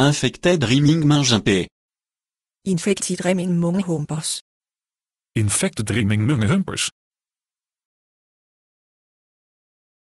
Infected Dreaming Munghumpes. Infected Dreaming humpers. Infected Dreaming humpers.